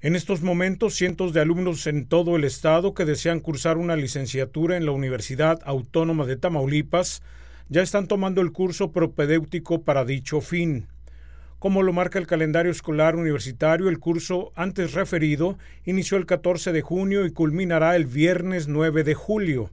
En estos momentos, cientos de alumnos en todo el estado que desean cursar una licenciatura en la Universidad Autónoma de Tamaulipas ya están tomando el curso propedéutico para dicho fin. Como lo marca el calendario escolar universitario, el curso antes referido inició el 14 de junio y culminará el viernes 9 de julio.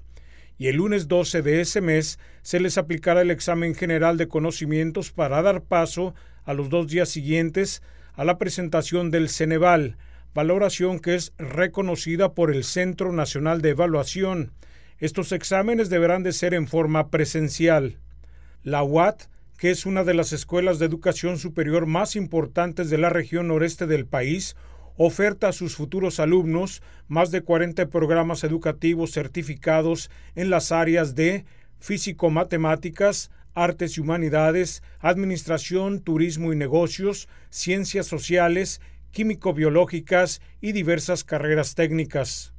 Y el lunes 12 de ese mes se les aplicará el examen general de conocimientos para dar paso a los dos días siguientes a la presentación del Ceneval, valoración que es reconocida por el Centro Nacional de Evaluación. Estos exámenes deberán de ser en forma presencial. La UAT, que es una de las escuelas de educación superior más importantes de la región noreste del país, oferta a sus futuros alumnos más de 40 programas educativos certificados en las áreas de físico-matemáticas, artes y humanidades, administración, turismo y negocios, ciencias sociales químico-biológicas y diversas carreras técnicas.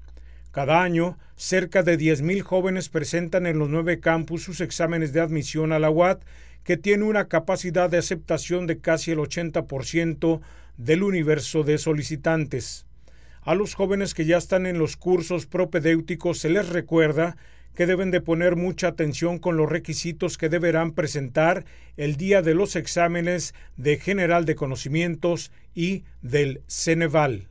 Cada año, cerca de 10.000 jóvenes presentan en los nueve campus sus exámenes de admisión a la UAT, que tiene una capacidad de aceptación de casi el 80% del universo de solicitantes. A los jóvenes que ya están en los cursos propedéuticos se les recuerda que deben de poner mucha atención con los requisitos que deberán presentar el día de los exámenes de General de Conocimientos y del Ceneval.